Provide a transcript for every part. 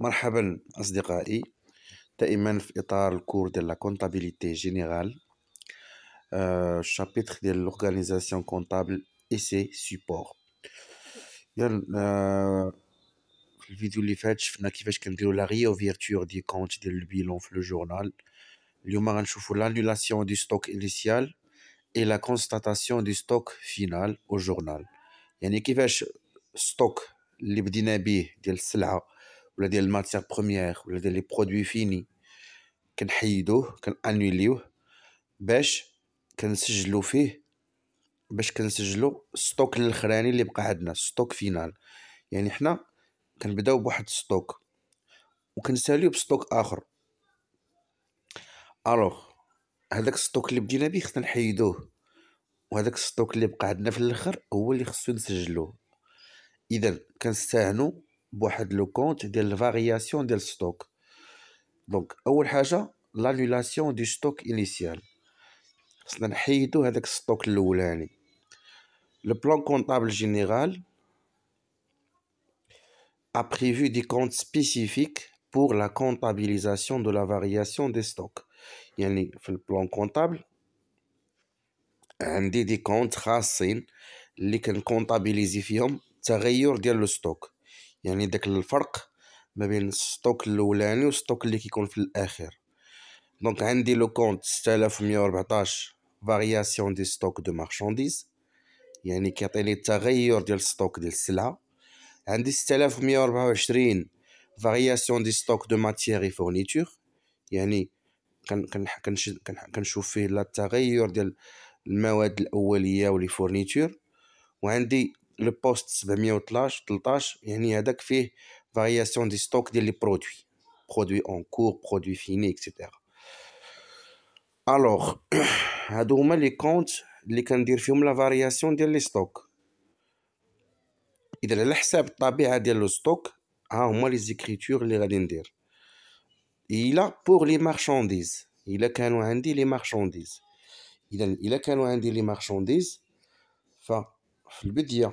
Bonjour mesdames et messieurs. cours de la comptabilité générale. Chapitre de l'organisation comptable et ses supports. Dans la vidéo du compte de le journal. l'annulation du stock initial et la constatation du stock final au journal. stock de de ولا ديال الماتيغ بروميير ولا ديال لي برودوي فيني كنحيدوه كنانوليوه باش كنسجلو فيه باش كنسجلو ستوك الاخراني اللي بقى عندنا ستوك فينال يعني حنا كنبداو بواحد ستوك وكنساليو بستوك اخر الوغ هذاك الستوك اللي بدينا به خصنا نحيدوه وهذاك الستوك اللي بقى عندنا في الاخر هو اللي خصو نسجلوه اذا كنستعنو Pour le compte de la variation du stock. Donc, la l'annulation du stock initial. le ce Le plan comptable général a prévu des comptes spécifiques pour la comptabilisation de la variation des stocks. Dans le plan comptable, un des comptes qui sont comptabilisés pour le stock. يعني داك الفرق ما بين الستوك الاولاني والستوك اللي كيكون في الاخر دونك عندي لو كونت 6114 فارياسيون دي ستوك دو مارشانديز يعني كيعطيني التغير ديال الستوك ديال السلعه عندي 6124 فارياسيون دي ستوك دو ماتيير فورنيتور يعني كنشوف فيه التغير ديال المواد الاوليه ولي فورنيتور وعندي le poste se met de l'âge, à l'âge, il y a des variations des stocks des produits. Produits en cours, produits finis, etc. Alors, il y a des comptes qui ont fait la variation des stocks. Il a fait le 7 avril des stocks, à moins les écritures, il a fait les indirectes. Il a pour les marchandises. Il a quand même dit les marchandises. Il a quand même dit les marchandises. Enfin, il faut le dire.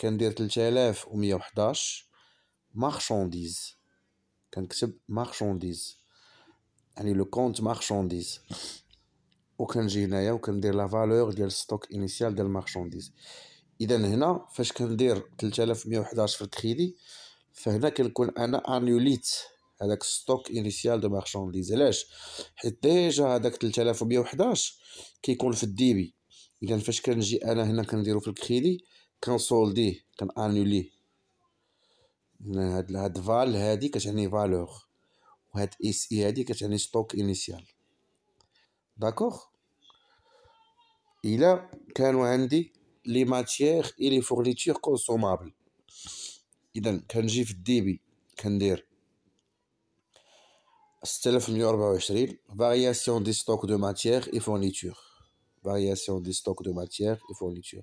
كندير تلتالاف و حداش مارشونديز كنكتب مارشانديز يعني لو كونت و وكنجي هنايا وكندير لا فالور ديال ستوك انيسيال ديال مارشانديز اذا هنا فاش كندير 3111 في الكخيدي فهنا كنكون انا انوليت هذاك ستوك انيسيال دو مارشانديز علاش حيت ديجا هذاك 3111 كيكون في الديبي اذا فاش كنجي انا هنا كنديرو في الكريدي Quand on qu'un quand on annule, on a dit que c'est une valeur. On a dit que j'ai un stock initial. D'accord Il a dit les matières et les fournitures consommables. Il a dit que c'est un débit. C'est le premier variation des stocks de matières et fournitures. Variation des stocks de matières et fournitures.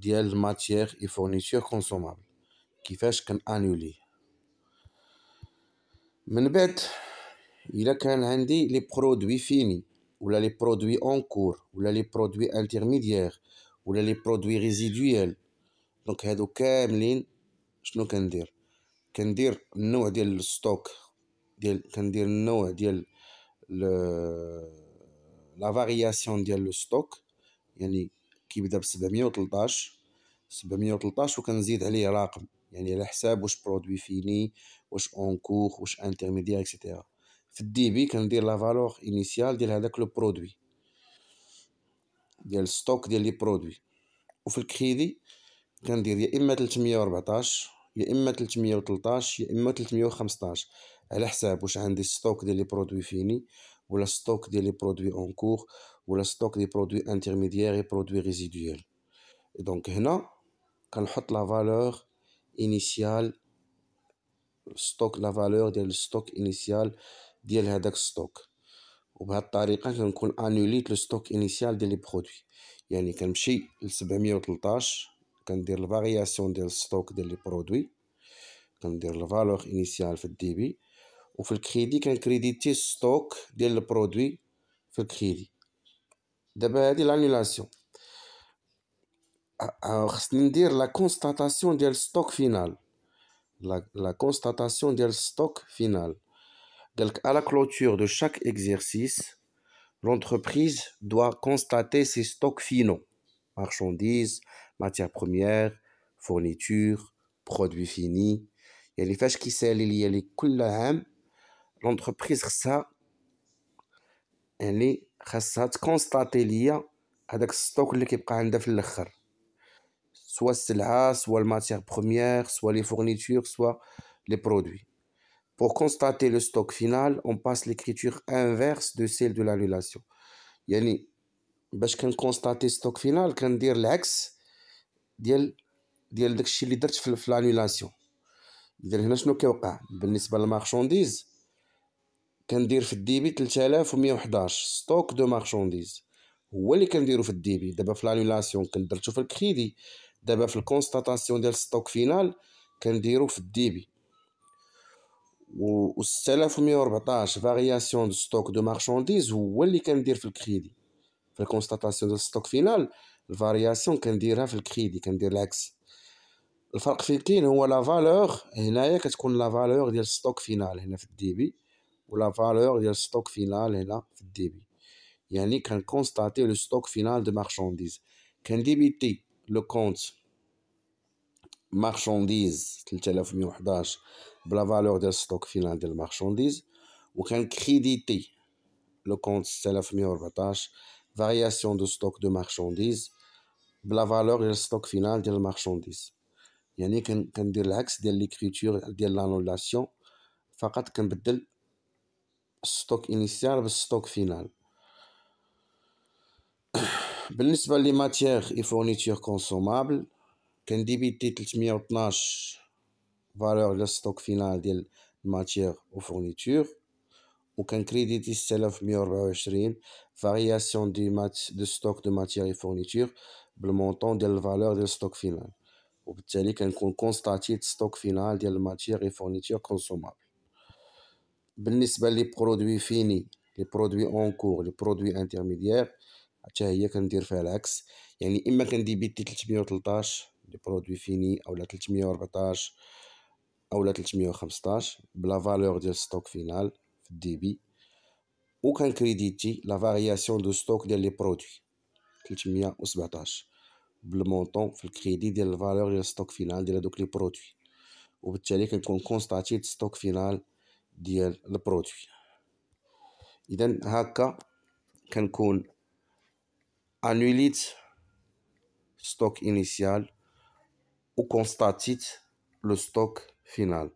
dial matière et fournitures consommables qui fait qu'un annuler mais ne peut il a qu'un handling les produits finis ou les produits en cours ou les produits intermédiaires ou les produits résiduels donc c'est au que je nous can dire can dire nous dire le stock dire can dire la variation du stock y a ni كيبدا ب 713 713 وكنزيد عليه رقم يعني على حساب واش برودوي فيني واش اونكور واش انترميديير اكسيتيرا في الدي بي كندير لا فالور انيسيال ديال هذاك لو برودوي ديال ستوك ديال لي برودوي وفي الكريدي كندير يا اما 314 يا اما 313 يا اما 315 على حساب واش عندي ستوك ديال لي برودوي فيني ولا ستوك ديال لي برودوي اونكور ou le stock des produits intermédiaires et produits résiduels. donc, là, quand on la valeur initiale, stock, la valeur du stock initial de l'hadak stock. Ou bien, quand on annule le stock initial des produits. Yani, quand je le 713, quand on la variation du stock des produits, quand on la valeur initiale du débit, ou le crédit, quand on crédite le stock des produits, le crédit. D'abord, il l'annulation. Ah, alors, c'est-à-dire la constatation du stock final. La, constatation du stock final. à la clôture de chaque exercice, l'entreprise doit constater ses stocks finaux. Marchandises, matières premières, fournitures, produits finis. Et les fèches qui y a les l'entreprise, ça, elle est خاصها تكونستاتي ليا هذاك الستوك اللي كيبقى عندها في الاخر سوا السلعه سوا الماتيغ بروميير سوا لي فورنيتور سوا لي برودوي Pour constater le stock final, on passe l'écriture inverse de celle de l'annulation. يعني باش كنكونستاتي ستوك فينال كندير العكس ديال ديال داكشي اللي درت في الانيلاسيون اذا هنا شنو كيوقع بالنسبه للمارشانديز كندير في الديبي 3111 ستوك دو مارشانديز هو اللي كنديرو في الديبي دابا في لانولاسيون كندرتو في الكريدي دابا في الكونستاتاسيون ديال ستوك فينال كنديرو في الديبي و 6114 فارياسيون دو ستوك دو مارشانديز هو اللي كندير في الكريدي في الكونستاتاسيون ديال ستوك فينال الفارياسيون كنديرها في الكريدي كندير العكس الفرق فين كاين هو لا فالور هنايا كتكون لا فالور ديال ستوك فينال هنا في الديبي ou la valeur du stock final est là, le Il y a ni qu'un constater le stock final de marchandises. débit, le compte marchandises, la valeur du stock final de la marchandise, ou un crédit, le compte Telef variation de stock de marchandises, la valeur du stock final de la marchandise. Il y a ni qu'un de de l'écriture de l'annulation, stock initial ou stock final. Benefits des matières et fournitures consommables. Qu'un débit title 18, valeur le stock final des matières ou fournitures. Ou qu'un crédit de vente variation du stock de matières et fournitures, montant de valeur du stock final. C'est-à-dire qu'un constaté stock final de matières et fournitures consommables. بالنسبه لي برودوي فيني لي برودوي اونكور لي برودوي انترميديير حتى هي كندير فيها العكس يعني اما كنديبيتي 313 لي برودوي فيني اولا 314 اولا 315 بلا فالور ديال ستوك فينال في الديبي كنكريديتي لا فارياسيون دو ستوك ديال لي برودوي 317 بالمونطون في الكريدي ديال الفالور ديال ستوك فينال ديال هادوك لي برودوي وبالتالي كنكون كونستاتي ستوك فينال ديال البرودوي اذا هكا كنكون انوليت ستوك انيسيال و كونستاتيت لو ستوك فينال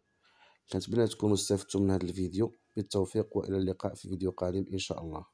كنتمنى تكونوا استفدتوا من هذا الفيديو بالتوفيق والى اللقاء في فيديو قادم ان شاء الله